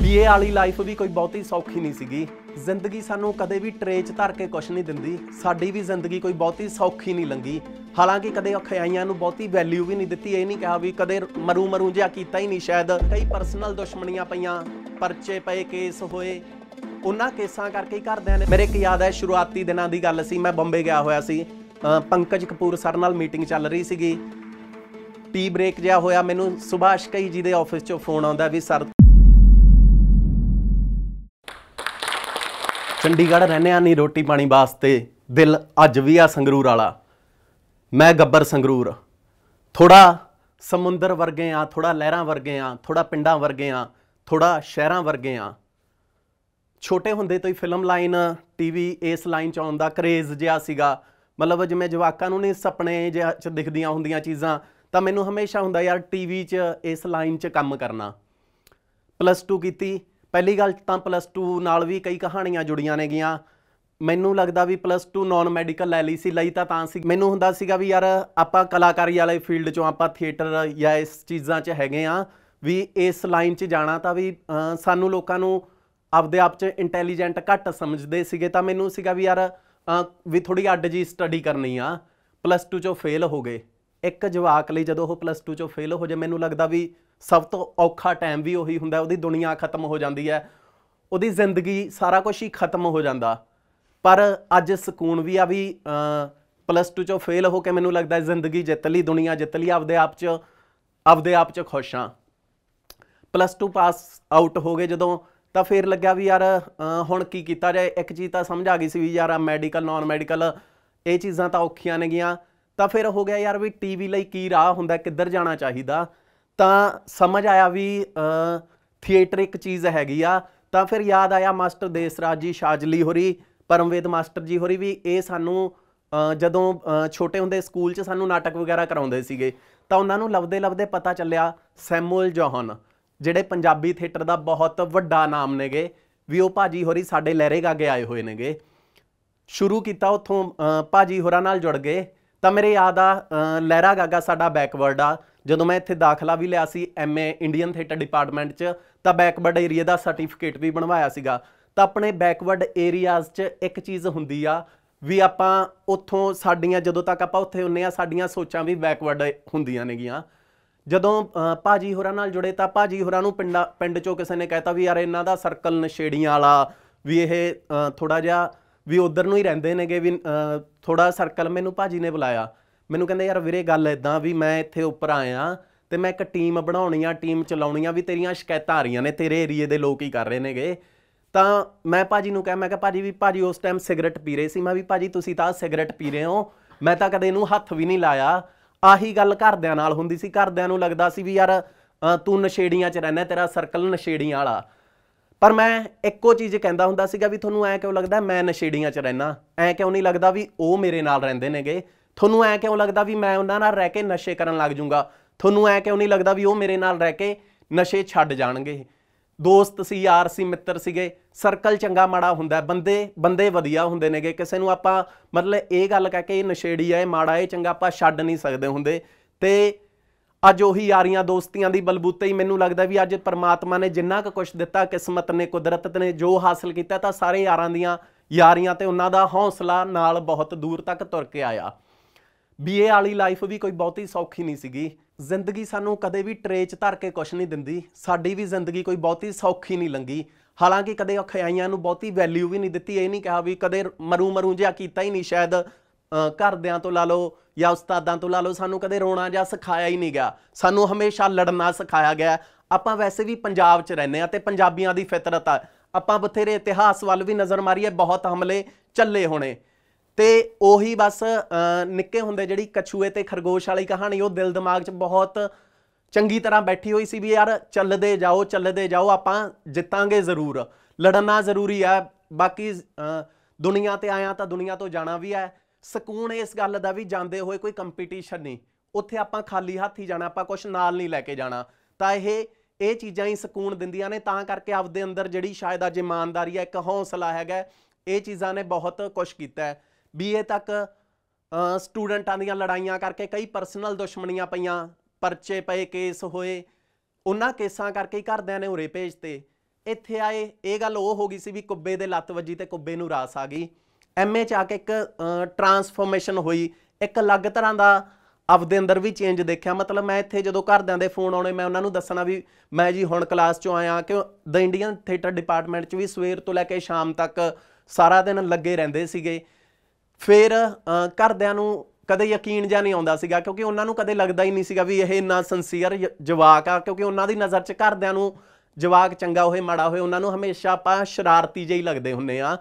BA ਵਾਲੀ life ਵੀ ਕੋਈ ਬਹੁਤੀ ਸੌਖੀ ਨਹੀਂ ਸੀਗੀ ਜ਼ਿੰਦਗੀ ਸਾਨੂੰ ਕਦੇ ਵੀ ਟਰੇ 'ਚ ਧਰ ਕੇ ਕੁਝ ਨਹੀਂ ਦਿੰਦੀ ਸਾਡੀ ਵੀ ਜ਼ਿੰਦਗੀ ਕੋਈ ਬਹੁਤੀ ਸੌਖੀ ਨਹੀਂ ਲੰਗੀ ਹਾਲਾਂਕਿ ਕਦੇ ਅਖਿਆਈਆਂ ਨੂੰ ਬਹੁਤੀ ਵੈਲਿਊ ਵੀ ਨਹੀਂ ਦਿੱਤੀ ਇਹ ਨਹੀਂ ਕਿਹਾ ਵੀ ਕਦੇ ਮਰੂ ਮਰੂ ਜਿਹਾ ਕੀਤਾ ਹੀ ਨਹੀਂ ਸ਼ਾਇਦ ਕਈ ਪਰਸਨਲ ਦੁਸ਼ਮਣੀਆਂ ਪਈਆਂ ਪਰਚੇ ਪਏ ਕੇਸ ਹੋਏ ਉਹਨਾਂ ਕੇਸਾਂ ਕਰਕੇ ਹੀ ਕਰਦਿਆਂ ਨੇ ਮੇਰੇ ਇੱਕ ਯਾਦ ਹੈ ਸ਼ੁਰੂਆਤੀ ਦਿਨਾਂ ਦੀ ਗੱਲ ਸੀ ਮੈਂ ਬੰਬੇ ਗਿਆ ਹੋਇਆ ਸੀ ਪੰਕਜ ਕਪੂਰ ਸਰ ਨਾਲ ਮੀਟਿੰਗ ਚੱਲ ਰਹੀ ਸੀਗੀ ਟੀ ਬ੍ਰੇਕ ਜਿਹਾ ਹੋਇਆ ਮੈਨੂੰ ਸੁਭਾਸ਼ ਕਈ ਜੀ ਦੇ ਆਫਿਸ 'ਚੋਂ ਫੋਨ ਆਉਂਦਾ ਵੀ ਸਰ ਚੰਡੀਗੜ੍ਹ ਰਹਿੰਦੇ ਆ ਨਹੀਂ ਰੋਟੀ ਪਾਣੀ ਵਾਸਤੇ ਦਿਲ ਅੱਜ ਵੀ ਆ ਸੰਗਰੂਰ ਵਾਲਾ ਮੈਂ ਗੱਬਰ ਸੰਗਰੂਰ ਥੋੜਾ ਸਮੁੰਦਰ ਵਰਗੇ ਆ ਥੋੜਾ ਲਹਿਰਾਂ ਵਰਗੇ ਆ ਥੋੜਾ ਪਿੰਡਾਂ ਵਰਗੇ ਆ ਥੋੜਾ ਸ਼ਹਿਰਾਂ ਵਰਗੇ ਆ ਛੋਟੇ ਹੁੰਦੇ ਤੋਂ ਹੀ ਫਿਲਮ ਲਾਈਨ ਟੀਵੀ ਇਸ ਲਾਈਨ ਚ ਆਉਂਦਾ ਕਰੇਜ਼ ਜਿਆ ਸੀਗਾ ਮਤਲਬ ਜਿਵੇਂ ਜਵਾਕਾਂ ਨੂੰ ਨਹੀਂ ਸੁਪਨੇ ਜਿਹਾ ਚ ਦਿਖਦੀਆਂ ਹੁੰਦੀਆਂ ਚੀਜ਼ਾਂ ਤਾਂ ਮੈਨੂੰ ਹਮੇਸ਼ਾ ਹੁੰਦਾ ਯਾਰ ਟੀਵੀ 'ਚ ਇਸ ਲਾਈਨ 'ਚ ਕੰਮ ਕਰਨਾ ਪਲੱਸ 2 ਕੀਤੀ ਪਹਿਲੀ ਗੱਲ ਤਾਂ ਪਲੱਸ 2 ਨਾਲ ਵੀ ਕਈ ਕਹਾਣੀਆਂ ਜੁੜੀਆਂ ਨੇਗੀਆਂ ਮੈਨੂੰ ਲੱਗਦਾ ਵੀ ਪਲੱਸ 2 ਨਾਨ ਮੈਡੀਕਲ ਲੈ ਲਈ ਸੀ ਲਈ ਤਾਂ ਤਾਂ ਸੀ ਮੈਨੂੰ ਹੁੰਦਾ ਸੀਗਾ ਵੀ ਯਾਰ ਆਪਾਂ ਕਲਾਕਾਰੀ ਵਾਲੇ ਫੀਲਡ ਚੋਂ ਆਪਾਂ ਥੀਏਟਰ ਜਾਂ ਇਸ ਚੀਜ਼ਾਂ 'ਚ ਹੈਗੇ ਆ ਵੀ ਇਸ ਲਾਈਨ 'ਚ ਜਾਣਾ ਤਾਂ ਵੀ ਸਾਨੂੰ ਲੋਕਾਂ ਨੂੰ ਆਪਦੇ ਆਪ 'ਚ ਇੰਟੈਲੀਜੈਂਟ ਘੱਟ ਸਮਝਦੇ ਸੀਗੇ ਤਾਂ ਮੈਨੂੰ ਸੀਗਾ ਵੀ ਯਾਰ ਵੀ ਥੋੜੀ ਅੱਡ ਜੀ ਸਟੱਡੀ ਕਰਨੀ ਆ ਪਲੱਸ 2 ਚੋਂ ਫੇਲ ਹੋ ਗਏ ਇੱਕ ਜਵਾਕ ਲਈ ਜਦੋਂ ਉਹ ਪਲੱਸ 2 ਚੋਂ ਫੇਲ ਹੋ ਜਾ ਮੈਨੂੰ ਲੱਗਦਾ ਵੀ ਸਭ ਤੋਂ ਔਖਾ ਟਾਈਮ ਵੀ ਉਹੀ ਹੁੰਦਾ ਉਹਦੀ ਦੁਨੀਆ ਖਤਮ ਹੋ ਜਾਂਦੀ ਹੈ ਉਹਦੀ ਜ਼ਿੰਦਗੀ ਸਾਰਾ ਕੁਝ ਹੀ ਖਤਮ ਹੋ ਜਾਂਦਾ ਪਰ ਅੱਜ ਸਕੂਨ ਵੀ ਆ ਵੀ ਪਲੱਸ 2 ਚੋਂ ਫੇਲ ਹੋ ਕੇ ਮੈਨੂੰ ਲੱਗਦਾ ਜ਼ਿੰਦਗੀ ਜਿੱਤ ਲਈ ਦੁਨੀਆ ਜਿੱਤ ਲਈ ਆਪਦੇ ਆਪ 'ਚ ਆਪਦੇ ਆਪ 'ਚ ਖੁਸ਼ ਆ ਪਲੱਸ 2 ਪਾਸ ਆਊਟ ਹੋ ਗਏ ਜਦੋਂ ਤਾਂ ਫੇਰ ਲੱਗਿਆ ਵੀ ਯਾਰ ਹੁਣ ਕੀ ਕੀਤਾ ਜਾਏ ਇੱਕ ਚੀਜ਼ ਤਾਂ ਸਮਝ ਆ ਗਈ ਸੀ ਵੀ ਯਾਰ ਆ ਮੈਡੀਕਲ ਨਾਨ ਮੈਡੀਕਲ ਇਹ ਚੀਜ਼ਾਂ ਤਾਂ ਔਖੀਆਂ ਨੇਗੀਆਂ ਤਾਂ ਫਿਰ ਹੋ ਗਿਆ ਯਾਰ ਵੀ ਟੀਵੀ ਲਈ ਕੀ ਰਾਹ ਹੁੰਦਾ ਕਿੱਧਰ ਜਾਣਾ ਚਾਹੀਦਾ ਤਾਂ ਸਮਝ ਆਇਆ ਵੀ ਥੀਏਟਰ ਇੱਕ ਚੀਜ਼ ਹੈਗੀ ਆ ਤਾਂ ਫਿਰ ਯਾਦ ਆਇਆ ਮਾਸਟਰ ਦੇਸਰਾਜ ਜੀ ਸ਼ਾਜਲੀ ਹੋਰੀ ਪਰਮਵੇਦ ਮਾਸਟਰ ਜੀ ਹੋਰੀ ਵੀ ਇਹ ਸਾਨੂੰ ਜਦੋਂ ਛੋਟੇ ਹੁੰਦੇ ਸਕੂਲ 'ਚ ਸਾਨੂੰ ਨਾਟਕ ਵਗੈਰਾ ਕਰਾਉਂਦੇ ਸੀਗੇ ਤਾਂ ਉਹਨਾਂ ਨੂੰ ਲਵਦੇ ਲਵਦੇ ਪਤਾ ਚੱਲਿਆ ਸੈਮੂਅਲ ਜੋਹਨ ਜਿਹੜੇ ਪੰਜਾਬੀ ਥੀਏਟਰ ਦਾ ਬਹੁਤ ਵੱਡਾ ਨਾਮ ਨੇਗੇ ਵੀ ਉਹ ਭਾਜੀ ਹੋਰੀ ਸਾਡੇ ਲਹਿਰੇਗਾ ਗਏ ਆਏ ਹੋਏ ਨੇਗੇ ਸ਼ੁਰੂ ਕੀਤਾ ਉੱਥੋਂ ਭਾਜੀ ਹੋਰਾਂ ਨਾਲ ਜੁੜ ਗਏ ਤਾਂ ਮੇਰੇ ਯਾਦ ਆ ਲਹਿਰਾ ਗਾਗਾ ਸਾਡਾ ਬੈਕਵਰਡ ਆ ਜਦੋਂ ਮੈਂ ਇੱਥੇ ਦਾਖਲਾ ਵੀ ਲਿਆ ਸੀ ਐਮਏ ਇੰਡੀਅਨ ਥੀਏਟਰ ਡਿਪਾਰਟਮੈਂਟ 'ਚ ਤਾਂ ਬੈਕਵਰਡ ਏਰੀਆ ਦਾ ਸਰਟੀਫਿਕੇਟ ਵੀ ਬਣਵਾਇਆ ਸੀਗਾ ਤਾਂ ਆਪਣੇ ਬੈਕਵਰਡ ਏਰੀਆਜ਼ 'ਚ ਇੱਕ ਚੀਜ਼ ਹੁੰਦੀ ਆ ਵੀ ਆਪਾਂ ਉੱਥੋਂ ਸਾਡੀਆਂ ਜਦੋਂ ਤੱਕ ਆਪਾਂ ਉੱਥੇ ਹੁੰਨੇ ਆ ਸਾਡੀਆਂ ਸੋਚਾਂ ਵੀ ਬੈਕਵਰਡ ਹੁੰਦੀਆਂ ਨੇਗੀਆਂ ਜਦੋਂ ਭਾਜੀ ਹੋਰਾਂ ਨਾਲ ਜੁੜੇ ਤਾਂ ਭਾਜੀ ਹੋਰਾਂ ਨੂੰ ਪਿੰਡ ਪਿੰਡ ਚੋਂ ਕਿਸੇ ਨੇ ਕਹਿਤਾ ਵੀ ਯਾਰ ਇਹਨਾਂ ਦਾ ਸਰਕਲ ਨਸ਼ੇੜੀਆਂ ਵਾਲਾ ਵੀ ਇਹ ਥੋੜਾ ਜਿਹਾ ਵੀ ਉਧਰ ਨੂੰ ਹੀ ਰਹਿੰਦੇ ਨੇਗੇ ਵੀ ਥੋੜਾ ਸਰਕਲ ਮੈਨੂੰ ਭਾਜੀ ਨੇ ਬੁਲਾਇਆ ਮੈਨੂੰ ਕਹਿੰਦੇ ਯਾਰ ਵੀਰੇ ਗੱਲ ਇਦਾਂ ਵੀ ਮੈਂ ਇੱਥੇ ਉੱਪਰ ਆਇਆ ਤੇ ਮੈਂ ਇੱਕ ਟੀਮ ਬਣਾਉਣੀ ਆ ਟੀਮ ਚਲਾਉਣੀ ਆ ਵੀ ਤੇਰੀਆਂ ਸ਼ਿਕਾਇਤਾਂ ਆ ਰਹੀਆਂ ਨੇ ਤੇਰੇ ਏਰੀਏ ਦੇ ਲੋਕ ਹੀ ਕਰ ਰਹੇ ਨੇਗੇ ਤਾਂ ਮੈਂ ਭਾਜੀ ਨੂੰ ਕਿਹਾ ਮੈਂ ਕਿਹਾ ਭਾਜੀ ਵੀ ਭਾਜੀ ਉਸ ਟਾਈਮ ਸਿਗਰਟ ਪੀ ਰਹੇ ਸੀ ਮੈਂ ਵੀ ਭਾਜੀ ਤੁਸੀਂ ਤਾਂ ਸਿਗਰਟ ਪੀ ਰਹੇ ਹੋ ਮੈਂ ਤਾਂ ਕਦੇ ਇਹਨੂੰ ਹੱਥ ਵੀ ਨਹੀਂ ਲਾਇਆ ਆਹੀ ਗੱਲ ਘਰਦਿਆਂ ਨਾਲ ਹੁੰਦੀ ਸੀ ਘਰਦਿਆਂ ਨੂੰ ਲੱਗਦਾ ਸੀ ਵੀ ਯਾਰ ਤੂੰ ਨਸ਼ੇੜੀਆਂ 'ਚ ਰਹਿਣਾ ਤੇਰਾ ਸਰਕਲ ਨਸ਼ੇੜੀਆਂ ਵਾਲਾ ਪਰ ਮੈਂ ਇੱਕੋ ਚੀਜ਼ ਕਹਿੰਦਾ ਹੁੰਦਾ ਸੀਗਾ ਵੀ ਤੁਹਾਨੂੰ ਐ ਕਿਉਂ ਲੱਗਦਾ ਮੈਂ ਨਸ਼ੇੜੀਆਂ 'ਚ ਰਹਿਣਾ ਐ ਕਿਉਂ ਨਹੀਂ ਲੱਗਦਾ ਵੀ ਉਹ ਮੇਰੇ ਨਾਲ ਰਹਿੰਦੇ ਨੇਗੇ ਤੁਹਾਨੂੰ ਐ ਕਿਉਂ ਲੱਗਦਾ ਵੀ ਮੈਂ ਉਹਨਾਂ ਨਾਲ ਰਹਿ ਕੇ ਨਸ਼ੇ ਕਰਨ ਲੱਗ ਜਾਊਂਗਾ ਤੁਹਾਨੂੰ ਐ ਕਿਉਂ ਨਹੀਂ ਲੱਗਦਾ ਵੀ ਉਹ ਮੇਰੇ ਨਾਲ ਰਹਿ ਕੇ ਨਸ਼ੇ ਛੱਡ ਜਾਣਗੇ ਦੋਸਤ ਸੀ ਯਾਰ ਸੀ ਮਿੱਤਰ ਸੀਗੇ ਸਰਕਲ ਚੰਗਾ ਮਾੜਾ ਹੁੰਦਾ ਬੰਦੇ ਬੰਦੇ ਵਧੀਆ ਹੁੰਦੇ ਨੇਗੇ ਕਿਸੇ ਨੂੰ ਆਪਾਂ ਮਤਲਬ ਇਹ ਗੱਲ ਕਹਿ ਕੇ ਇਹ ਨਸ਼ੇੜੀ ਆ ਇਹ ਮਾੜਾ ਇਹ ਚੰਗਾ ਆਪਾਂ ਛੱਡ ਨਹੀਂ ਸਕਦੇ ਹੁੰਦੇ ਤੇ ਅੱਜ ਉਹੀ ਯਾਰੀਆਂ ਦੋਸਤੀਆਂ ਦੀ ਬਲਬੂਤੇ ਹੀ ਮੈਨੂੰ ਲੱਗਦਾ ਵੀ ਅੱਜ ਪਰਮਾਤਮਾ ਨੇ ਜਿੰਨਾ ਕੁ ਕੁਛ ਦਿੱਤਾ ਕਿਸਮਤ ਨੇ ਕੁਦਰਤ ਨੇ ਜੋ ਹਾਸਲ ਕੀਤਾ ਤਾਂ ਸਾਰੇ ਯਾਰਾਂ ਦੀਆਂ ਯਾਰੀਆਂ ਤੇ ਉਹਨਾਂ ਦਾ ਹੌਸਲਾ ਨਾਲ ਬਹੁਤ ਦੂਰ ਤੱਕ ਤੁਰ ਕੇ ਆਇਆ ਬੀਏ ਵਾਲੀ ਲਾਈਫ ਵੀ ਕੋਈ ਬਹੁਤੀ ਸੌਖੀ ਨਹੀਂ ਸੀਗੀ ਜ਼ਿੰਦਗੀ ਸਾਨੂੰ ਕਦੇ ਵੀ ਟਰੇਚ ਧਰ ਕੇ ਕੁਝ ਨਹੀਂ ਦਿੰਦੀ ਸਾਡੀ ਵੀ ਜ਼ਿੰਦਗੀ ਕੋਈ ਬਹੁਤੀ ਸੌਖੀ ਨਹੀਂ ਲੰਗੀ ਹਾਲਾਂਕਿ ਕਦੇ ਔਖਿਆਈਆਂ ਨੂੰ ਬਹੁਤੀ ਵੈਲਿਊ ਵੀ ਨਹੀਂ ਦਿੱਤੀ ਇਹ ਨਹੀਂ ਕਿਹਾ ਵੀ ਕਦੇ ਮਰੂ ਮਰੂ ਜਿਆ ਕੀਤਾ ਹੀ ਨਹੀਂ ਸ਼ਾਇਦ ਘਰਦਿਆਂ ਤੋਂ ਲਾ ਲਓ ਜਾਂ ਉਸਤਾਦਾਂ ਤੋਂ ਲਾ ਲਓ ਸਾਨੂੰ ਕਦੇ ਰੋਣਾ ਜਾਂ ਸਿਖਾਇਆ ਹੀ ਨਹੀਂ ਗਿਆ ਸਾਨੂੰ ਹਮੇਸ਼ਾ ਲੜਨਾ ਸਿਖਾਇਆ ਗਿਆ ਆਪਾਂ ਵੈਸੇ ਵੀ ਪੰਜਾਬ 'ਚ ਰਹਿੰਦੇ ਆ ਤੇ ਪੰਜਾਬੀਆਂ ਦੀ ਫਿਤਰਤ ਆ ਆਪਾਂ ਬਥੇਰੇ ਇਤਿਹਾਸ ਵੱਲ ਵੀ ਨਜ਼ਰ ਮਾਰੀਏ ਬਹੁਤ ਹਮਲੇ ਚੱਲੇ ਹੋਣੇ ਤੇ ਉਹੀ ਬਸ ਨਿੱਕੇ ਹੁੰਦੇ ਜਿਹੜੀ ਕਛੂਏ ਤੇ ਖਰਗੋਸ਼ ਵਾਲੀ ਕਹਾਣੀ ਉਹ ਦਿਲ ਦਿਮਾਗ 'ਚ ਬਹੁਤ ਚੰਗੀ ਤਰ੍ਹਾਂ ਬੈਠੀ ਹੋਈ ਸੀ ਵੀ ਯਾਰ ਚੱਲਦੇ ਜਾਓ ਚੱਲਦੇ ਜਾਓ ਆਪਾਂ ਜਿੱਤਾਂਗੇ ਜ਼ਰੂਰ ਲੜਨਾ ਜ਼ਰੂਰੀ ਆ ਬਾਕੀ ਦੁਨੀਆ ਤੇ ਆਇਆ ਤਾਂ ਦੁਨੀਆ ਤੋਂ ਜਾਣਾ ਵੀ ਹੈ ਸਕੂਨ ਇਸ ਗੱਲ ਦਾ ਵੀ ਜਾਂਦੇ ਹੋਏ ਕੋਈ ਕੰਪੀਟੀਸ਼ਨ ਨਹੀਂ ਉੱਥੇ ਆਪਾਂ ਖਾਲੀ ਹੱਥ ਹੀ ਜਾਣਾ ਆਪਾਂ ਕੁਝ ਨਾਲ ਨਹੀਂ ਲੈ ਕੇ ਜਾਣਾ ਤਾਂ ਇਹ ਇਹ ਚੀਜ਼ਾਂ ਹੀ ਸਕੂਨ ਦਿੰਦੀਆਂ ਨੇ ਤਾਂ ਕਰਕੇ ਆਪਦੇ ਅੰਦਰ ਜਿਹੜੀ ਸ਼ਾਇਦ ਅੱਜ ਇਮਾਨਦਾਰੀ ਹੈ ਇੱਕ ਹੌਸਲਾ ਹੈਗਾ ਇਹ ਚੀਜ਼ਾਂ ਨੇ ਬਹੁਤ ਕੁਝ ਕੀਤਾ ਹੈ ਬੀਏ ਤੱਕ ਸਟੂਡੈਂਟਾਂ ਦੀਆਂ ਲੜਾਈਆਂ ਕਰਕੇ ਕਈ ਪਰਸਨਲ ਦੁਸ਼ਮਣੀਆਂ ਪਈਆਂ ਪਰਚੇ ਪਏ ਕੇਸ ਹੋਏ ਉਹਨਾਂ ਕੇਸਾਂ ਕਰਕੇ ਹੀ ਘਰਦਿਆਂ ਨੇ ਉਰੇ ਭੇਜਤੇ ਇੱਥੇ ਆਏ ਇਹ ਗੱਲ ਉਹ ਹੋ ਗਈ ਸੀ ਵੀ ਕੁੱਬੇ ਦੇ ਲੱਤ ਵੱਜੀ ਤੇ ਕੁੱਬੇ ਨੂੰ ਰਾਸ ਆ ਗਈ ਐਮਏ ਚ ਆ ਕੇ ਇੱਕ ਟਰਾਂਸਫਰਮੇਸ਼ਨ ਹੋਈ ਇੱਕ ਅਲੱਗ ਤਰ੍ਹਾਂ ਦਾ ਆਪਦੇ ਅੰਦਰ ਵੀ ਚੇਂਜ ਦੇਖਿਆ ਮਤਲਬ ਮੈਂ ਇੱਥੇ ਜਦੋਂ ਘਰਦਿਆਂ ਦੇ ਫੋਨ ਆਉਣੇ ਮੈਂ ਉਹਨਾਂ ਨੂੰ ਦੱਸਣਾ ਵੀ ਮੈਂ ਜੀ ਹੁਣ ਕਲਾਸ ਚੋਂ ਆਇਆ ਕਿ ਦ ਇੰਡੀਅਨ ਥੀਏਟਰ ਡਿਪਾਰਟਮੈਂਟ ਚ ਵੀ ਸਵੇਰ ਤੋਂ ਲੈ ਕੇ ਸ਼ਾਮ ਤੱਕ ਸਾਰਾ ਦਿਨ ਲੱਗੇ ਰਹਿੰਦੇ ਸੀਗੇ ਫਿਰ ਘਰਦਿਆਂ ਨੂੰ ਕਦੇ ਯਕੀਨ ਜਾਂ ਨਹੀਂ ਆਉਂਦਾ ਸੀਗਾ ਕਿਉਂਕਿ ਉਹਨਾਂ ਨੂੰ ਕਦੇ ਲੱਗਦਾ ਹੀ ਨਹੀਂ ਸੀਗਾ ਵੀ ਇਹ ਇੰਨਾ ਸੰਸੀਅਰ ਜਵਾਕ ਆ ਕਿਉਂਕਿ ਉਹਨਾਂ ਦੀ ਨਜ਼ਰ 'ਚ ਘਰਦਿਆਂ ਨੂੰ ਜਵਾਕ ਚੰਗਾ ਹੋਏ ਮਾੜਾ ਹੋਏ ਉਹਨਾਂ ਨੂੰ ਹਮੇਸ਼ਾ ਆਪਾਂ ਸ਼ਰਾਰਤੀ ਜਿਹੀ ਹੀ ਲੱਗਦੇ ਹੁੰਨੇ ਆ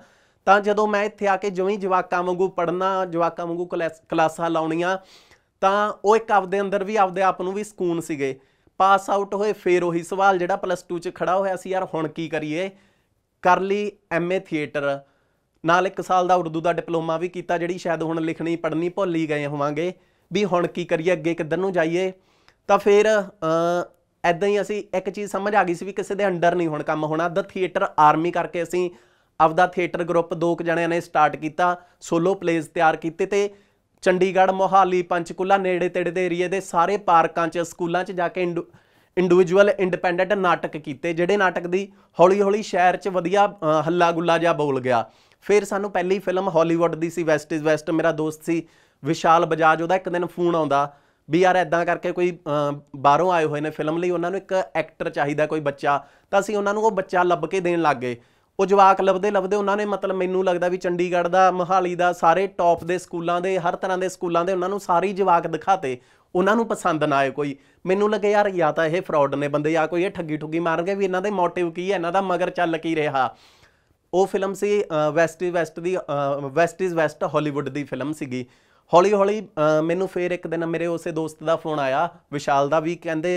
ਤਾਂ ਜਦੋਂ ਮੈਂ ਇੱਥੇ ਆ ਕੇ ਜਿਵੇਂ ਜਵਾਕਾਂ ਵਾਂਗੂ ਪੜਨਾ ਜਵਾਕਾਂ ਵਾਂਗੂ ਕਲਾਸਾਂ ਲਾਉਣੀਆਂ ਤਾਂ ਉਹ ਇੱਕ ਆਪਦੇ ਅੰਦਰ ਵੀ ਆਪਦੇ ਆਪ ਨੂੰ ਵੀ ਸਕੂਨ ਸੀਗੇ ਪਾਸ ਆਊਟ ਹੋਏ ਫੇਰ ਉਹੀ ਸਵਾਲ ਜਿਹੜਾ ਪਲੱਸ 2 ਚ ਖੜਾ ਹੋਇਆ ਸੀ ਯਾਰ ਹੁਣ ਕੀ ਕਰੀਏ ਕਰ ਲਈ ਐਮਏ ਥੀਏਟਰ ਨਾਲ ਇੱਕ ਸਾਲ ਦਾ ਉਰਦੂ ਦਾ ਡਿਪਲੋਮਾ ਵੀ ਕੀਤਾ ਜਿਹੜੀ ਸ਼ਾਇਦ ਹੁਣ ਲਿਖਣੀ ਪੜ੍ਹਨੀ ਭੁੱਲ ਹੀ ਗਏ ਹੋਵਾਂਗੇ ਵੀ ਹੁਣ ਕੀ ਕਰੀਏ ਅੱਗੇ ਕਿੱਧਰ ਨੂੰ ਜਾਈਏ ਤਾਂ ਫਿਰ ਐਦਾਂ ਹੀ ਅਸੀਂ ਇੱਕ ਚੀਜ਼ ਸਮਝ ਆ ਗਈ ਸੀ ਵੀ ਕਿਸੇ ਦੇ ਅੰਡਰ ਨਹੀਂ ਹੁਣ ਕੰਮ ਹੋਣਾ ਦਾ ਥੀਏਟਰ ਆਰਮੀ ਕਰਕੇ ਅਸੀਂ ਆਪਦਾ ਥੀਏਟਰ ਗਰੁੱਪ ਦੋ ਕੁ ਜਣਿਆਂ ਨੇ ਸਟਾਰਟ ਕੀਤਾ ਸੋਲੋ ਪਲੇਜ਼ ਤਿਆਰ ਕੀਤੇ ਤੇ ਚੰਡੀਗੜ੍ਹ ਮੋਹਾਲੀ ਪੰਚਕੁਲਾ ਨੇੜੇ ਤੇੜੇ ਦੇ ਏਰੀਏ ਦੇ ਸਾਰੇ ਪਾਰਕਾਂ 'ਚ ਸਕੂਲਾਂ 'ਚ ਜਾ ਕੇ ਇੰਡੀਵਿਜੂਅਲ ਇੰਡੀਪੈਂਡੈਂਟ ਨਾਟਕ ਕੀਤੇ ਜਿਹੜੇ ਨਾਟਕ ਦੀ ਹੌਲੀ ਹੌਲੀ ਸ਼ਹਿਰ 'ਚ ਵਧੀਆ ਹੱਲਾ ਗੁੱਲਾ ਜਾ ਬੋਲ ਗਿਆ ਫਿਰ ਸਾਨੂੰ ਪਹਿਲੀ ਫਿਲਮ ਹਾਲੀਵੁੱਡ ਦੀ ਸੀ ਵੈਸਟ ਇਜ਼ ਵੈਸਟ ਮੇਰਾ ਦੋਸਤ ਸੀ ਵਿਸ਼ਾਲ ਬਜਾਜ ਉਹਦਾ ਇੱਕ ਦਿਨ ਫੋਨ ਆਉਂਦਾ ਵੀ ਯਾਰ ਐਦਾਂ ਕਰਕੇ ਕੋਈ ਬਾਹਰੋਂ ਆਏ ਹੋਏ ਨੇ ਫਿਲਮ ਲਈ ਉਹਨਾਂ ਨੂੰ ਇੱਕ ਐਕਟਰ ਚਾਹੀਦਾ ਕੋਈ ਬੱਚਾ ਤਾਂ ਅਸੀਂ ਉਹਨਾਂ ਨੂੰ ਉਹ ਬੱਚਾ ਲੱਭ ਕੇ ਦੇਣ ਲੱਗ ਗਏ ਉਹ ਜਵਾਕ ਲੱਭਦੇ ਲੱਭਦੇ ਉਹਨਾਂ ਨੇ ਮਤਲਬ ਮੈਨੂੰ ਲੱਗਦਾ ਵੀ ਚੰਡੀਗੜ੍ਹ ਦਾ ਮੋਹਾਲੀ ਦਾ ਸਾਰੇ ਟੌਪ ਦੇ ਸਕੂਲਾਂ ਦੇ ਹਰ ਤਰ੍ਹਾਂ ਦੇ ਸਕੂਲਾਂ ਦੇ ਉਹਨਾਂ ਨੂੰ ਸਾਰੇ ਜਵਾਕ ਦਿਖਾਤੇ ਉਹਨਾਂ ਨੂੰ ਪਸੰਦ ਨਾ ਆਏ ਕੋਈ ਮੈਨੂੰ ਲੱਗੇ ਯਾਰ ਜਾਂ ਤਾਂ ਇਹ ਫਰਾਡ ਨੇ ਬੰਦੇ ਜਾਂ ਕੋਈ ਇਹ ਠੱਗੀ ਠੁੱਗੀ ਮਾਰਨਗੇ ਵੀ ਇਹਨਾਂ ਦੇ ਮੋਟਿਵ ਕੀ ਹੈ ਇਹਨਾਂ ਦਾ ਮਗਰ ਚੱਲ ਕੀ ਰਿਹਾ ਉਹ ਫਿਲਮ ਸੀ ਵੈਸਟ ਇਜ਼ ਵੈਸਟ ਦੀ ਵੈਸਟ ਇਜ਼ ਵੈਸਟ ਹਾਲੀਵੁੱਡ ਦੀ ਫਿਲਮ ਸੀਗੀ ਹੌਲੀ ਹੌਲੀ ਮੈਨੂੰ ਫੇਰ ਇੱਕ ਦਿਨ ਮੇਰੇ ਉਸੇ ਦੋਸਤ ਦਾ ਫੋਨ ਆਇਆ ਵਿਸ਼ਾਲ ਦਾ ਵੀ ਕਹਿੰਦੇ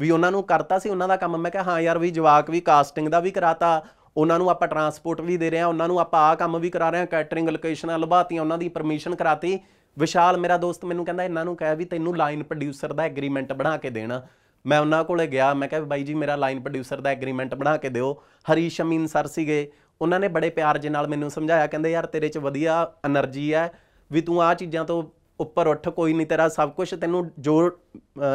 ਵੀ ਉਹਨਾਂ ਨੂੰ ਕਰਤਾ ਸੀ ਉਹਨਾਂ ਦਾ ਕੰਮ ਮੈਂ ਕਿਹਾ ਹਾਂ ਯਾਰ ਵੀ ਜਵਾਕ ਵੀ ਕਾਸਟਿੰਗ ਦਾ ਵੀ ਕਰਾਤਾ ਉਹਨਾਂ ਨੂੰ ਆਪਾਂ ਟਰਾਂਸਪੋਰਟ ਵੀ ਦੇ ਰਹੇ ਆ ਉਹਨਾਂ ਨੂੰ ਆਪਾਂ ਆ ਕੰਮ ਵੀ ਕਰਾ ਰਹੇ ਆ ਕੈਟਰਿੰਗ ਲੋਕੇਸ਼ਨਾਂ ਲਭਾਤੀਆਂ ਉਹਨਾਂ ਦੀ ਪਰਮਿਸ਼ਨ ਕਰਾਤੀ ਵਿਸ਼ਾਲ ਮੇਰਾ ਦੋਸਤ ਮੈਨੂੰ ਕਹਿੰਦਾ ਇਹਨਾਂ ਨੂੰ ਕਹਿ ਵੀ ਤੈਨੂੰ ਲਾਈਨ ਪ੍ਰੋਡਿਊਸਰ ਦਾ ਐਗਰੀਮੈਂਟ ਬਣਾ ਕੇ ਦੇਣਾ ਮੈਂ ਉਹਨਾਂ ਕੋਲੇ ਗਿਆ ਮੈਂ ਕਿਹਾ ਬਾਈ ਜੀ ਮੇਰਾ ਲਾਈਨ ਪ੍ਰੋਡਿਊਸਰ ਦਾ ਐਗਰੀਮੈਂਟ ਬਣਾ ਕੇ ਦਿਓ ਹਰੀਸ਼ ਅਮੀਨ ਸਰ ਸੀਗੇ ਉਹਨਾਂ ਨੇ ਬੜੇ ਪਿਆਰ ਜੇ ਨਾਲ ਮੈਨੂੰ ਸਮਝਾਇਆ ਕਹਿੰਦੇ ਯਾਰ ਤੇਰੇ 'ਚ ਵਧੀਆ એનર્ਜੀ ਹੈ ਵੀ ਤੂੰ ਆ ਚੀਜ਼ਾਂ ਤੋਂ ਉੱਪਰ ਉੱਠ ਕੋਈ ਨਹੀਂ ਤੇਰਾ ਸਭ ਕੁਝ ਤੈਨੂੰ ਜੋ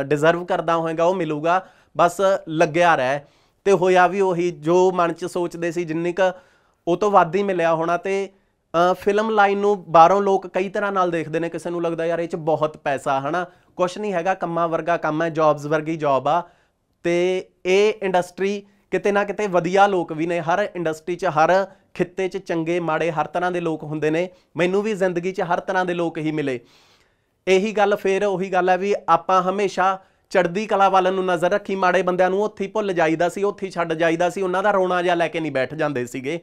ਡਿਜ਼ਰਵ ਕਰਦਾ ਹੋਏਗਾ ਉਹ ਮਿਲੂਗਾ ਬਸ ਲੱਗਿਆ ਰਹਿ ਤੇ ਹੋਇਆ ਵੀ ਉਹੀ ਜੋ ਮਨ 'ਚ ਸੋਚਦੇ ਸੀ ਜਿੰਨੀ ਕ ਉਹ ਤੋਂ ਵੱਧ ਹੀ ਮਿਲਿਆ ਹੋਣਾ ਤੇ ਫਿਲਮ ਲਾਈਨ ਨੂੰ ਬਾਹਰੋਂ ਲੋਕ ਕਈ ਤਰ੍ਹਾਂ ਨਾਲ ਦੇਖਦੇ ਨੇ ਕਿਸੇ ਨੂੰ ਲੱਗਦਾ ਯਾਰ ਇਹ 'ਚ ਬਹੁਤ ਪੈਸਾ ਹਨਾ ਕੁਝ ਨਹੀਂ ਹੈਗਾ ਕੰਮਾਂ ਵਰਗਾ ਕੰਮ ਹੈ ਜੌਬਸ ਵਰਗੀ ਜੌਬ ਆ ਤੇ ਇਹ ਇੰਡਸਟਰੀ ਕਿਤੇ ਨਾ ਕਿਤੇ ਵਧੀਆ ਲੋਕ ਵੀ ਨੇ ਹਰ ਇੰਡਸਟਰੀ 'ਚ ਹਰ ਖਿੱਤੇ 'ਚ ਚੰਗੇ ਮਾੜੇ ਹਰ ਤਰ੍ਹਾਂ ਦੇ ਲੋਕ ਹੁੰਦੇ ਨੇ ਮੈਨੂੰ ਵੀ ਜ਼ਿੰਦਗੀ 'ਚ ਹਰ ਤਰ੍ਹਾਂ ਦੇ ਲੋਕ ਹੀ ਮਿਲੇ ਇਹੀ ਗੱਲ ਫੇਰ ਉਹੀ ਗੱਲ ਹੈ ਵੀ ਆਪਾਂ ਹਮੇਸ਼ਾ ਚੜਦੀ ਕਲਾ ਵਾਲਿਆਂ ਨੂੰ ਨਜ਼ਰ ਰੱਖੀ ਮਾੜੇ ਬੰਦਿਆਂ ਨੂੰ ਉੱਥੇ ਭੁੱਲ ਜਾਈਦਾ ਸੀ ਉੱਥੇ ਛੱਡ ਜਾਈਦਾ ਸੀ ਉਹਨਾਂ ਦਾ ਰੋਣਾ ਜਿਹਾ ਲੈ ਕੇ ਨਹੀਂ ਬੈਠ ਜਾਂਦੇ ਸੀਗੇ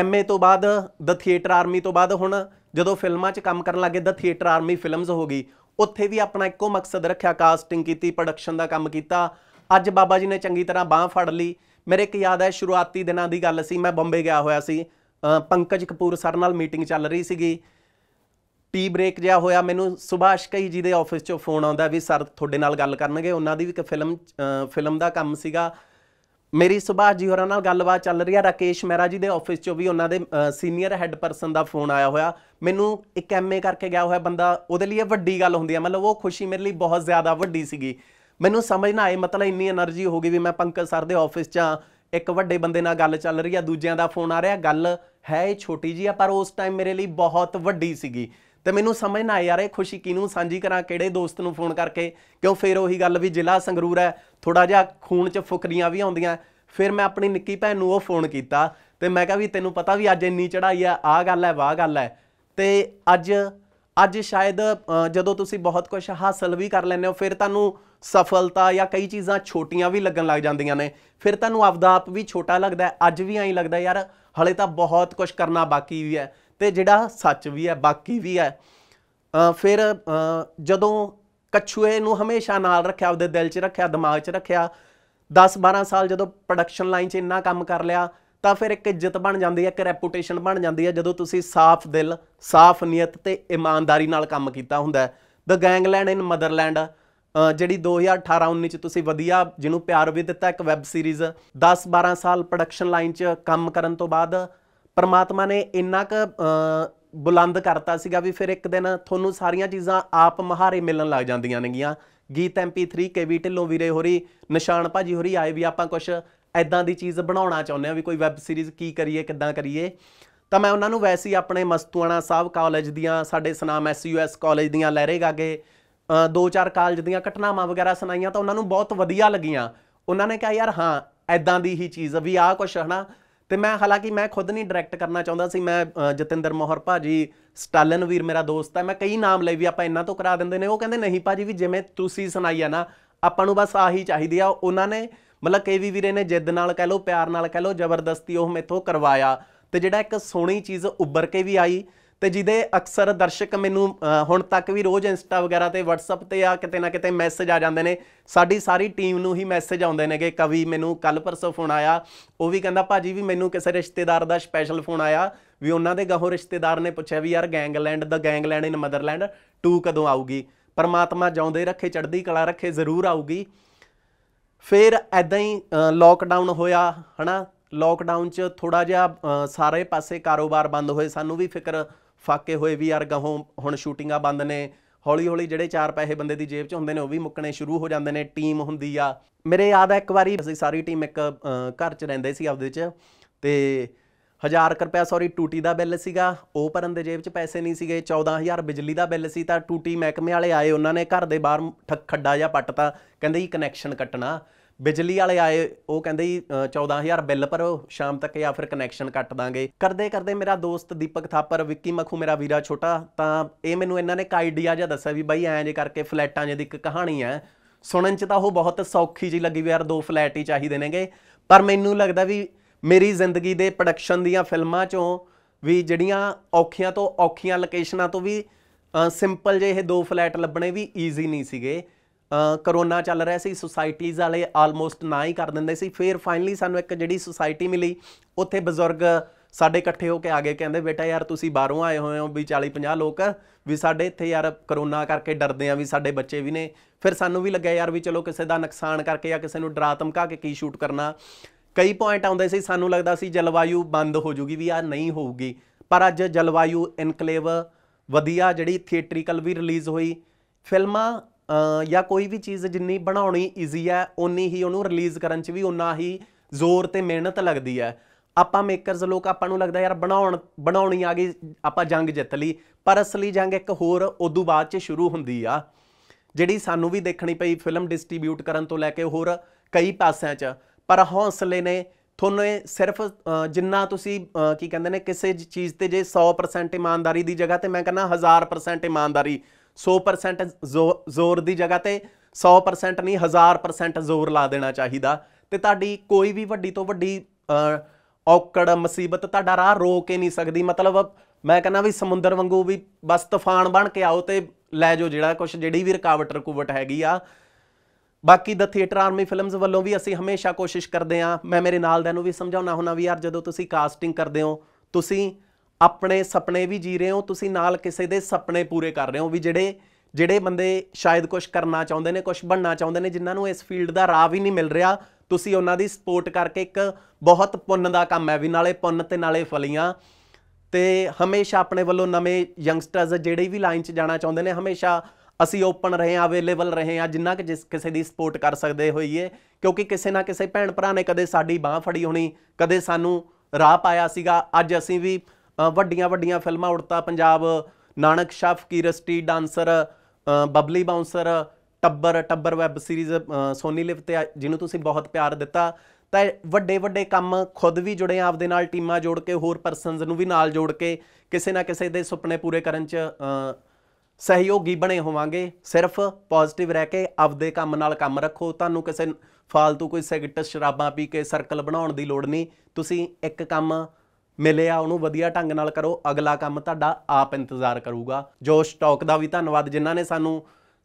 ਐਮਏ ਤੋਂ ਬਾਅਦ ਦ ਥੀਏਟਰ ਆਰਮੀ ਤੋਂ ਬਾਅਦ ਹੁਣ ਜਦੋਂ ਫਿਲਮਾਂ 'ਚ ਕੰਮ ਕਰਨ ਲੱਗੇ ਦ ਥੀਏਟਰ ਆਰਮੀ ਫਿਲਮਸ ਹੋ ਗਈ ਉੱਥੇ ਵੀ ਆਪਣਾ ਇੱਕੋ ਮਕਸਦ ਰੱਖਿਆ ਕਾਸਟਿੰਗ ਕੀਤੀ ਪ੍ਰੋਡਕਸ਼ਨ ਦਾ ਕੰਮ ਕੀਤਾ ਅੱਜ ਬਾਬਾ ਜੀ ਨੇ ਚੰਗੀ ਤਰ੍ਹਾਂ ਬਾਹ ਫੜ ਲਈ ਮੇਰੇ ਇੱਕ ਯਾਦ ਹੈ ਸ਼ੁਰੂਆਤੀ ਦਿਨਾਂ ਦੀ ਗੱਲ ਸੀ ਮੈਂ ਬੰਬੇ ਗਿਆ ਹੋਇਆ ਸੀ ਪੰਕਜ ਕਪੂਰ ਸਰ ਨਾਲ ਮੀਟਿੰਗ ਚੱਲ ਰਹੀ ਸੀਗੀ ਟੀ ਬ੍ਰੇਕ ਜਿਆ ਹੋਇਆ ਮੈਨੂੰ ਸੁਭਾਸ਼ ਕਈ ਜੀ ਦੇ ਆਫਿਸ ਚੋਂ ਫੋਨ ਆਉਂਦਾ ਵੀ ਸਰ ਤੁਹਾਡੇ ਨਾਲ ਗੱਲ ਕਰਨਗੇ ਉਹਨਾਂ ਦੀ ਵੀ ਇੱਕ ਫਿਲਮ ਫਿਲਮ ਦਾ ਕੰਮ ਸੀਗਾ ਮੇਰੀ ਸੁਭਾਸ਼ ਜੀ ਹੋਰਾਂ ਨਾਲ ਗੱਲਬਾਤ ਚੱਲ ਰਹੀ ਆ ਰਾਕੇਸ਼ ਮਹਿਰਾ ਜੀ ਦੇ ਆਫਿਸ ਚੋਂ ਵੀ ਉਹਨਾਂ ਦੇ ਸੀਨੀਅਰ ਹੈੱਡ ਪਰਸਨ ਦਾ ਫੋਨ ਆਇਆ ਹੋਇਆ ਮੈਨੂੰ ਇੱਕ ਐਮਏ ਕਰਕੇ ਗਿਆ ਹੋਇਆ ਬੰਦਾ ਉਹਦੇ ਲਈ ਇਹ ਵੱਡੀ ਗੱਲ ਹੁੰਦੀ ਆ ਮਤਲਬ ਉਹ ਖੁਸ਼ੀ ਮੇਰੇ ਲਈ ਬਹੁਤ ਜ਼ਿਆਦਾ ਵੱਡੀ ਸੀਗੀ ਮੈਨੂੰ ਸਮਝ ਨਾ ਆਏ ਮਤਲਬ ਇੰਨੀ એનર્ਜੀ ਹੋ ਗਈ ਵੀ ਮੈਂ ਪੰਕਜ ਸਰ ਦੇ ਆਫਿਸ 'ਚ ਆ ਇੱਕ ਵੱਡੇ ਬੰਦੇ ਨਾਲ ਗੱਲ ਚੱਲ ਰਹੀ ਆ ਦੂਜਿਆਂ ਦਾ ਫੋਨ ਆ ਰਿਹਾ ਗੱਲ ਹੈ ਇਹ ਛੋਟੀ ਜੀ ਆ ਪਰ ਉਸ ਟਾਈਮ ਮੇਰੇ ਲਈ ਬਹੁਤ ਵੱਡੀ ਸੀਗੀ ਤੇ ਮੈਨੂੰ ਸਮਝ ਨਾ ਆਇਆ ਯਾਰ ਇਹ ਖੁਸ਼ੀ ਕਿਨੂੰ ਸਾਂਝੀ ਕਰਾਂ ਕਿਹੜੇ ਦੋਸਤ ਨੂੰ ਫੋਨ ਕਰਕੇ ਕਿਉਂ ਫੇਰ ਉਹੀ ਗੱਲ ਵੀ ਜ਼ਿਲ੍ਹਾ ਸੰਗਰੂਰ ਹੈ ਥੋੜਾ ਜਿਹਾ ਖੂਨ 'ਚ ਫੁਕਰੀਆਂ ਵੀ ਆਉਂਦੀਆਂ ਫਿਰ ਮੈਂ ਆਪਣੀ ਨਿੱਕੀ ਭੈਣ ਨੂੰ ਉਹ ਫੋਨ ਕੀਤਾ ਤੇ ਮੈਂ ਕਿਹਾ ਵੀ ਤੈਨੂੰ ਪਤਾ ਵੀ ਅੱਜ ਇੰਨੀ ਚੜਾਈ ਆ ਆ ਗੱਲ ਹੈ ਵਾਹ ਗੱਲ ਹੈ ਤੇ ਅੱਜ ਅੱਜ ਸ਼ਾਇਦ ਜਦੋਂ ਤੁਸੀਂ ਬਹੁਤ ਕੁਝ ਹਾਸਲ ਵੀ ਕਰ ਲੈਂਦੇ ਹੋ ਫਿਰ ਤੁਹਾਨੂੰ ਸਫਲਤਾ ਜਾਂ ਕਈ ਚੀਜ਼ਾਂ ਛੋਟੀਆਂ ਵੀ ਲੱਗਣ ਲੱਗ ਜਾਂਦੀਆਂ ਨੇ ਫਿਰ ਤੁਹਾਨੂੰ ਆਪਦਾ ਆਪ ਵੀ ਛੋਟਾ ਲੱਗਦਾ ਅੱਜ ਵੀ ਐਂ ਲੱਗਦਾ ਯਾਰ ਹਲੇ ਤਾਂ ਬਹੁਤ ਕੁਝ ਕਰਨਾ ਬਾਕੀ ਵੀ ਹੈ ਤੇ ਜਿਹੜਾ ਸੱਚ ਵੀ ਹੈ ਬਾਕੀ ਵੀ ਹੈ ਫਿਰ ਜਦੋਂ ਕਛੂਏ ਨੂੰ ਹਮੇਸ਼ਾ ਨਾਲ ਰੱਖਿਆ ਉਹਦੇ ਦਿਲ 'ਚ ਰੱਖਿਆ ਦਿਮਾਗ 'ਚ ਰੱਖਿਆ 10 12 ਸਾਲ ਜਦੋਂ ਪ੍ਰੋਡਕਸ਼ਨ ਲਾਈਨ 'ਚ ਇੰਨਾ ਕੰਮ ਕਰ ਲਿਆ ਤਾਂ ਫਿਰ ਇੱਕ ਇੱਜ਼ਤ ਬਣ ਜਾਂਦੀ ਹੈ ਇੱਕ ਰੈਪੂਟੇਸ਼ਨ ਬਣ ਜਾਂਦੀ ਹੈ ਜਦੋਂ ਤੁਸੀਂ ਸਾਫ਼ ਦਿਲ ਸਾਫ਼ ਨੀਅਤ ਤੇ ਇਮਾਨਦਾਰੀ ਨਾਲ ਕੰਮ ਕੀਤਾ ਹੁੰਦਾ ਹੈ ਦ ਗੈਂਗਲੈਂਡ ਇਨ ਮਦਰਲੈਂਡ ਜਿਹੜੀ 2018-19 ਚ ਤੁਸੀਂ ਵਧੀਆ ਜਿਹਨੂੰ ਪਿਆਰ ਵੀ ਦਿੱਤਾ ਇੱਕ ਵੈਬ ਸੀਰੀਜ਼ 10-12 ਸਾਲ ਪ੍ਰੋਡਕਸ਼ਨ ਲਾਈਨ 'ਚ ਕੰਮ ਕਰਨ ਤੋਂ ਬਾਅਦ ਪਰਮਾਤਮਾ ਨੇ ਇੰਨਾ ਕੁ ਬੁਲੰਦ ਕਰਤਾ ਸੀਗਾ ਵੀ ਫਿਰ ਇੱਕ ਦਿਨ ਤੁਹਾਨੂੰ ਸਾਰੀਆਂ ਚੀਜ਼ਾਂ ਆਪ ਮਹਾਰੇ ਮਿਲਣ ਲੱਗ ਜਾਂਦੀਆਂ ਨੇਗੀਆਂ ਗੀਤ ਐਮਪੀ3 ਕੇਵੀ ਢਿੱਲੋਂ ਵੀਰੇ ਹੋਰੀ ਨਿਸ਼ਾਨ ਭਾਜੀ ਹੋਰੀ ਆਏ ਵੀ ਆਪਾਂ ਕੁਝ ਐਦਾਂ ਦੀ ਚੀਜ਼ ਬਣਾਉਣਾ ਚਾਹੁੰਦੇ ਆ ਵੀ ਕੋਈ ਵੈਬ ਸੀਰੀਜ਼ ਕੀ ਕਰੀਏ ਕਿੱਦਾਂ ਕਰੀਏ ਤਾਂ ਮੈਂ ਉਹਨਾਂ ਨੂੰ ਵੈਸੇ ਹੀ ਆਪਣੇ ਮਸਤੂਆਣਾ ਸਾਹਿਬ ਕਾਲਜ ਦੀਆਂ ਸਾਡੇ ਸਨਾਮ ਐਸਯੂਐਸ ਕਾਲਜ ਦੀਆਂ ਲਹਿਰੇਗਾਗੇ ਦੋ ਚਾਰ ਕਾਲਜ ਦੀਆਂ ਘਟਨਾਵਾਂ ਵਗੈਰਾ ਸੁਣਾਈਆਂ ਤਾਂ ਉਹਨਾਂ ਨੂੰ ਬਹੁਤ ਵਧੀਆ ਲੱਗੀਆਂ ਉਹਨਾਂ ਨੇ ਕਿਹਾ ਯਾਰ ਹਾਂ ਐਦਾਂ ਦੀ ਹੀ ਚੀਜ਼ ਵੀ ਆ ਕੁਛ ਹਨਾ ਤੇ ਮੈਂ ਹਾਲਾਂਕਿ ਮੈਂ ਖੁਦ ਨਹੀਂ ਡਾਇਰੈਕਟ ਕਰਨਾ ਚਾਹੁੰਦਾ ਸੀ ਮੈਂ ਜਤਿੰਦਰ ਮੋਹਰ ਭਾਜੀ ਸਟਾਲਨ ਵੀਰ ਮੇਰਾ ਦੋਸਤ ਹੈ ਮੈਂ ਕਈ ਨਾਮ ਲਈ ਵੀ ਆਪਾਂ ਇਹਨਾਂ ਤੋਂ ਕਰਾ ਦਿੰਦੇ ਨੇ ਉਹ ਕਹਿੰਦੇ ਨਹੀਂ ਭਾਜੀ ਵੀ ਜਿਵੇਂ ਤੁਸੀਂ ਸੁਣਾਈ ਆ ਨਾ ਆਪਾਂ ਨੂੰ ਬਸ ਆਹੀ ਚਾਹੀਦੀ ਆ ਉਹਨਾਂ ਨੇ ਮਤਲਬ ਕਈ ਵੀ ਵੀਰੇ ਨੇ ਜਿੱਦ ਨਾਲ ਕਹਿ ਲੋ ਪਿਆਰ ਨਾਲ ਕਹਿ ਲੋ ਜ਼ਬਰਦਸਤੀ ਉਹ ਮੇਥੋਂ ਕਰਵਾਇਆ ਤੇ ਜਿਹੜਾ ਇੱਕ ਸੋਹਣੀ ਚੀਜ਼ ਉੱਭਰ ਕੇ ਵੀ ਆਈ ਤੇ ਜਿਹਦੇ ਅਕਸਰ ਦਰਸ਼ਕ ਮੈਨੂੰ ਹੁਣ ਤੱਕ ਵੀ ਰੋਜ਼ ਇੰਸਟਾ ਵਗੈਰਾ ਤੇ WhatsApp ਤੇ ਆ ਕਿਤੇ ਨਾ ਕਿਤੇ ਮੈਸੇਜ ਆ ਜਾਂਦੇ ਨੇ ਸਾਡੀ ਸਾਰੀ ਟੀਮ ਨੂੰ ਹੀ ਮੈਸੇਜ ਆਉਂਦੇ ਨੇ ਕਿ ਕਵੀ ਮੈਨੂੰ ਕੱਲ ਪਰਸੋਂ ਫੋਨ ਆਇਆ ਉਹ ਵੀ ਕਹਿੰਦਾ ਭਾਜੀ ਵੀ ਮੈਨੂੰ ਕਿਸੇ ਰਿਸ਼ਤੇਦਾਰ ਦਾ ਸਪੈਸ਼ਲ ਫੋਨ ਆਇਆ ਵੀ ਉਹਨਾਂ ਦੇ ਗਾਹੋਂ ਰਿਸ਼ਤੇਦਾਰ ਨੇ ਪੁੱਛਿਆ ਵੀ ਯਾਰ ਗੈਂਗਲੈਂਡ ਦਾ ਗੈਂਗਲੈਂਡ ਇਨ ਮਦਰਲੈਂਡ 2 ਕਦੋਂ ਆਊਗੀ ਪਰਮਾਤਮਾ ਜਾਉਂਦੇ ਰੱਖੇ ਚੜ੍ਹਦੀ ਕਲਾ ਰੱਖੇ ਜ਼ਰੂਰ ਆਊਗੀ ਫਿਰ ਐਦਾਂ ਹੀ ਲੋਕਡਾਊਨ ਹੋਇਆ ਹਨਾ ਲੋਕਡਾਊਨ 'ਚ ਥੋੜਾ ਜਿਹਾ ਸਾਰੇ ਪਾਸੇ ਕਾਰੋਬਾਰ ਬੰਦ ਹੋਏ ਸਾਨੂੰ ਵੀ ਫਿਕਰ ਫਾਕੇ ਹੋਏ ਵੀ ਯਾਰ ਗਾਹੋਂ ਹੁਣ ਸ਼ੂਟਿੰਗਾਂ ਬੰਦ ਨੇ ਹੌਲੀ ਹੌਲੀ ਜਿਹੜੇ ਚਾਰ ਪੈਸੇ ਬੰਦੇ ਦੀ ਜੇਬ 'ਚ ਹੁੰਦੇ ਨੇ ਉਹ ਵੀ ਮੁੱਕਣੇ ਸ਼ੁਰੂ ਹੋ ਜਾਂਦੇ ਨੇ ਟੀਮ ਹੁੰਦੀ ਆ ਮੇਰੇ ਯਾਦ ਆ ਇੱਕ ਵਾਰੀ ਅਸੀਂ ਸਾਰੀ ਟੀਮ ਇੱਕ ਘਰ 'ਚ ਰਹਿੰਦੇ ਸੀ ਆਪਦੇ 'ਚ ਤੇ 1000 ਰੁਪਏ ਸੌਰੀ ਟੂਟੀ ਦਾ ਬਿੱਲ ਸੀਗਾ ਉਹ ਭਰਨ ਦੇ ਜੇਬ 'ਚ ਪੈਸੇ ਨਹੀਂ ਸੀਗੇ 14000 ਬਿਜਲੀ ਦਾ ਬਿੱਲ ਸੀ ਤਾਂ ਟੂਟੀ ਮਹਿਕਮੇ ਵਾਲੇ ਆਏ ਉਹਨਾਂ ਨੇ ਘਰ ਦੇ ਬਾਹਰ ਠੱਕ ਖੱਡਾ ਜਾਂ ਪੱਟਤਾ ਕਹਿੰਦੇ ਜੀ ਕਨੈਕਸ਼ਨ ਕੱਟਣਾ ਬਿਜਲੀ ਵਾਲੇ ਆਏ ਉਹ ਕਹਿੰਦੇ ਜੀ 14000 ਬਿੱਲ ਭਰੋ ਸ਼ਾਮ ਤੱਕ ਜਾਂ ਫਿਰ ਕਨੈਕਸ਼ਨ ਕੱਟ ਦਾਂਗੇ ਕਰਦੇ ਕਰਦੇ ਮੇਰਾ ਦੋਸਤ ਦੀਪਕ ਥਾਪਰ ਵਿੱਕੀ ਮਖੂ ਮੇਰਾ ਵੀਰਾ ਛੋਟਾ ਤਾਂ ਇਹ ਮੈਨੂੰ ਇਹਨਾਂ ਨੇ ਇੱਕ ਆਈਡੀਆ ਜਿਹਾ ਦੱਸਿਆ ਵੀ ਬਾਈ ਐਂ ਜੇ ਕਰਕੇ ਫਲੈਟਾਂ ਜਿਹਦੀ ਇੱਕ ਕਹਾਣੀ ਹੈ ਸੁਣਨ 'ਚ ਤਾਂ ਉਹ ਬਹੁਤ ਸੌਖੀ ਜੀ ਲੱਗੀ ਵੀ ਯਾਰ ਦੋ ਫਲੈਟ ਹੀ ਚਾਹੀਦੇ ਨੇਗੇ ਪਰ ਮੈਨੂੰ ਲੱਗਦਾ ਵੀ ਮੇਰੀ ਜ਼ਿੰਦਗੀ ਦੇ ਪ੍ਰੋਡਕਸ਼ਨ ਦੀਆਂ ਫਿਲਮਾਂ ਚੋਂ ਵੀ ਜਿਹੜੀਆਂ ਔਖੀਆਂ ਤੋਂ ਔਖੀਆਂ ਲੋਕੇਸ਼ਨਾਂ ਤੋਂ ਵੀ ਸਿੰਪਲ ਜੇ ਇਹ ਦੋ ਫਲੈਟ ਲੱਭਣੇ ਵੀ ਈਜ਼ੀ ਨਹੀਂ ਸੀਗੇ ਕਰੋਨਾ ਚੱਲ ਰਿਹਾ ਸੀ ਸੁਸਾਇਟੀਜ਼ ਵਾਲੇ ਆਲਮੋਸਟ ਨਾ ਹੀ ਕਰ ਦਿੰਦੇ ਸੀ ਫਿਰ ਫਾਈਨਲੀ ਸਾਨੂੰ ਇੱਕ ਜਿਹੜੀ ਸੁਸਾਇਟੀ ਮਿਲੀ ਉੱਥੇ ਬਜ਼ੁਰਗ ਸਾਡੇ ਇਕੱਠੇ ਹੋ ਕੇ ਆ ਗਏ ਕਹਿੰਦੇ ਬੇਟਾ ਯਾਰ ਤੁਸੀਂ ਬਾਹਰੋਂ ਆਏ ਹੋਏ ਹੋ ਵੀ 40 50 ਲੋਕ ਵੀ ਸਾਡੇ ਇੱਥੇ ਯਾਰ ਕਰੋਨਾ ਕਰਕੇ ਡਰਦੇ ਆ ਵੀ ਸਾਡੇ ਬੱਚੇ ਵੀ ਨੇ ਫਿਰ ਸਾਨੂੰ ਵੀ ਲੱਗਿਆ ਯਾਰ ਵੀ ਚਲੋ ਕਿਸੇ ਦਾ ਨੁਕਸਾਨ ਕਰਕੇ ਜਾਂ ਕਿਸੇ ਨੂੰ ਡਰਾ ਧਮਕਾ ਕੇ ਕੀ ਸ਼ੂਟ ਕਰਨਾ ਕਈ ਪੁਆਇੰਟ ਆਉਂਦੇ ਸੀ ਸਾਨੂੰ ਲੱਗਦਾ ਸੀ ਜਲਵਾਯੂ ਬੰਦ ਹੋ ਜੂਗੀ ਵੀ ਆ ਨਹੀਂ ਹੋਊਗੀ ਪਰ ਅੱਜ ਜਲਵਾਯੂ ਇਨਕਲੇਵ ਵਧੀਆ ਜਿਹੜੀ ਥੀਏਟ੍ਰਿਕਲ ਵੀ ਰਿਲੀਜ਼ ਹੋਈ ਫਿਲਮਾਂ ਜਾਂ ਕੋਈ ਵੀ ਚੀਜ਼ ਜਿੰਨੀ ਬਣਾਉਣੀ ਈਜ਼ੀ ਹੈ ਓਨੀ ਹੀ ਉਹਨੂੰ ਰਿਲੀਜ਼ ਕਰਨ 'ਚ ਵੀ ਉਨਾ ਹੀ ਜ਼ੋਰ ਤੇ ਮਿਹਨਤ ਲੱਗਦੀ ਹੈ ਆਪਾਂ ਮੇਕਰਸ ਲੋਕ ਆਪਾਂ ਨੂੰ ਲੱਗਦਾ ਯਾਰ ਬਣਾਉਣ ਬਣਾਉਣੀ ਆ ਗਈ ਆਪਾਂ ਜੰਗ ਜਿੱਤ ਲਈ ਪਰ ਅਸਲੀ ਜੰਗ ਇੱਕ ਹੋਰ ਉਦੋਂ ਬਾਅਦ 'ਚ ਸ਼ੁਰੂ ਹੁੰਦੀ ਆ ਜਿਹੜੀ ਸਾਨੂੰ ਵੀ ਦੇਖਣੀ ਪਈ ਫਿਲਮ ਡਿਸਟ੍ਰੀਬਿਊਟ ਕਰਨ ਤੋਂ ਲੈ ਕੇ ਹੋਰ ਕਈ ਪਾਸਿਆਂ 'ਚ ਪਰ ਹੌਸਲੇ ਨੇ ਤੁਹਾਨੂੰ ਸਿਰਫ ਜਿੰਨਾ ਤੁਸੀਂ ਕੀ ਕਹਿੰਦੇ ਨੇ ਕਿਸੇ ਚੀਜ਼ ਤੇ ਜੇ 100% ਇਮਾਨਦਾਰੀ ਦੀ ਜਗ੍ਹਾ ਤੇ ਮੈਂ ਕਹਿੰਦਾ 1000% ਇਮਾਨਦਾਰੀ 100% ਜ਼ੋਰ ਦੀ ਜਗ੍ਹਾ ਤੇ 100% ਨਹੀਂ 1000% ਜ਼ੋਰ ਲਾ ਦੇਣਾ ਚਾਹੀਦਾ ਤੇ ਤੁਹਾਡੀ ਕੋਈ ਵੀ ਵੱਡੀ ਤੋਂ ਵੱਡੀ ਔਕੜ ਮੁਸੀਬਤ ਤੁਹਾਡਾ ਰਾਹ ਰੋਕ ਕੇ ਨਹੀਂ ਸਕਦੀ ਮਤਲਬ ਮੈਂ ਕਹਿੰਦਾ ਵੀ ਸਮੁੰਦਰ ਵਾਂਗੂ ਵੀ ਬਸ ਤੂਫਾਨ ਬਣ ਕੇ ਆਓ ਤੇ ਲੈ ਜਾਓ ਜਿਹੜਾ ਕੁਝ ਜਿਹੜੀ ਵੀ ਰਕਾਵਟ ਰਕੂਵਟ ਹੈਗੀ ਆ ਬਾਕੀ ਦ ਥੀਏਟਰ ਆਰਮੀ ਫਿਲਮਸ ਵੱਲੋਂ ਵੀ ਅਸੀਂ ਹਮੇਸ਼ਾ ਕੋਸ਼ਿਸ਼ ਕਰਦੇ ਆ ਮੈਂ ਮੇਰੇ ਨਾਲ ਦਿਆਂ ਨੂੰ ਵੀ ਸਮਝਾਉਣਾ ਹੁੰਦਾ ਵੀ ਯਾਰ ਜਦੋਂ ਤੁਸੀਂ ਕਾਸਟਿੰਗ ਕਰਦੇ ਹੋ ਤੁਸੀਂ ਆਪਣੇ ਸੁਪਨੇ ਵੀ ਜੀ ਰਹੇ ਹੋ ਤੁਸੀਂ ਨਾਲ ਕਿਸੇ ਦੇ ਸੁਪਨੇ ਪੂਰੇ ਕਰ ਰਹੇ ਹੋ ਵੀ ਜਿਹੜੇ ਜਿਹੜੇ ਬੰਦੇ ਸ਼ਾਇਦ ਕੁਝ ਕਰਨਾ ਚਾਹੁੰਦੇ ਨੇ ਕੁਝ ਬਣਨਾ ਚਾਹੁੰਦੇ ਨੇ ਜਿਨ੍ਹਾਂ ਨੂੰ ਇਸ ਫੀਲਡ ਦਾ ਰਾਹ ਵੀ ਨਹੀਂ ਮਿਲ ਰਿਹਾ ਤੁਸੀਂ ਉਹਨਾਂ ਦੀ ਸਪੋਰਟ ਕਰਕੇ ਇੱਕ ਬਹੁਤ ਪੁੰਨ ਦਾ ਕੰਮ ਹੈ ਵੀ ਨਾਲੇ ਪੁੰਨ ਤੇ ਨਾਲੇ ਫਲੀਆਂ ਤੇ ਹਮੇਸ਼ਾ ਆਪਣੇ ਵੱਲੋਂ ਨਵੇਂ ਯੰਗਸਟਰਸ ਜਿਹੜੇ ਵੀ ਲਾਈਨ 'ਚ ਜਾਣਾ ਚਾਹੁੰਦੇ ਨੇ ਹਮੇਸ਼ਾ ਅਸੀਂ ਓਪਨ ਰਹੇ ਆ ਅਵੇਲੇਬਲ ਰਹੇ ਆ ਜਿੰਨਾ ਕਿ ਜਿਸ ਕਿਸੇ ਦੀ ਸਪੋਰਟ ਕਰ ਸਕਦੇ ਹੋਈਏ ਕਿਉਂਕਿ ਕਿਸੇ ਨਾ ਕਿਸੇ ਭੈਣ ਭਰਾ ਨੇ ਕਦੇ ਸਾਡੀ ਬਾਹ ਫੜੀ ਹੋਣੀ ਕਦੇ ਸਾਨੂੰ ਰਾਹ ਪਾਇਆ ਸੀਗਾ ਅੱਜ ਅਸੀਂ ਵੀ ਵੱਡੀਆਂ ਵੱਡੀਆਂ ਫਿਲਮਾਂ ਉੜਤਾ ਪੰਜਾਬ ਨਾਨਕ ਸ਼ਾਹ ਫਕੀਰ ਸਟੀ ਡਾਂਸਰ ਬਬਲੀ ਬਾਉਂਸਰ ਟੱਬਰ ਟੱਬਰ ਵੈਬ ਸੀਰੀਜ਼ ਸੋਨੀ ਲਿਵ ਤੇ ਜਿਹਨੂੰ ਤੁਸੀਂ ਬਹੁਤ ਪਿਆਰ ਦਿੱਤਾ ਤਾਂ ਵੱਡੇ ਵੱਡੇ ਕੰਮ ਖੁਦ ਵੀ ਜੁੜੇ ਆਪਦੇ ਨਾਲ ਟੀਮਾਂ ਜੋੜ ਕੇ ਹੋਰ ਪਰਸਨਸ ਨੂੰ ਵੀ ਨਾਲ ਜੋੜ ਕੇ ਕਿਸੇ ਨਾ ਕਿਸੇ ਦੇ ਸੁਪਨੇ ਪੂਰੇ ਕਰਨ 'ਚ ਸਹਿਯੋਗੀ ਬਣੇ ਹੋਵਾਂਗੇ ਸਿਰਫ ਪੋਜ਼ਿਟਿਵ ਰਹਿ ਕੇ ਆਪਦੇ ਕੰਮ ਨਾਲ ਕੰਮ ਰੱਖੋ ਤੁਹਾਨੂੰ ਕਿਸੇ ਫਾਲਤੂ ਕੋਈ ਸਿਗਰਟ ਸ਼ਰਾਬਾਂ ਪੀ ਕੇ ਸਰਕਲ ਬਣਾਉਣ ਦੀ ਲੋੜ ਨਹੀਂ ਤੁਸੀਂ ਇੱਕ ਕੰਮ ਮਿਲਿਆ ਉਹਨੂੰ ਵਧੀਆ ਢੰਗ ਨਾਲ ਕਰੋ ਅਗਲਾ ਕੰਮ ਤੁਹਾਡਾ ਆਪ ਇੰਤਜ਼ਾਰ ਕਰੂਗਾ ਜੋਸ਼ ਟਾਕ ਦਾ ਵੀ ਧੰਨਵਾਦ ਜਿਨ੍ਹਾਂ ਨੇ ਸਾਨੂੰ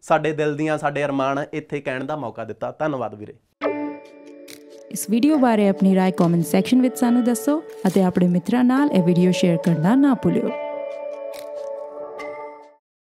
ਸਾਡੇ ਦਿਲ ਦੀਆਂ ਸਾਡੇ ਅਰਮਾਨ ਇੱਥੇ ਕਹਿਣ ਦਾ ਮੌਕਾ ਦਿੱਤਾ ਧੰਨਵਾਦ ਵੀਰੇ ਇਸ ਵੀਡੀਓ ਬਾਰੇ ਆਪਣੀ رائے ਕਮੈਂਟ ਸੈਕਸ਼ਨ ਵਿੱਚ ਸਾਨੂੰ ਦੱਸੋ ਅਤੇ ਆਪਣੇ ਮਿੱਤਰਾਂ ਨਾਲ ਇਹ ਵੀਡੀਓ ਸ਼ੇਅਰ ਕਰਨਾ ਨਾ ਭੁੱਲਿਓ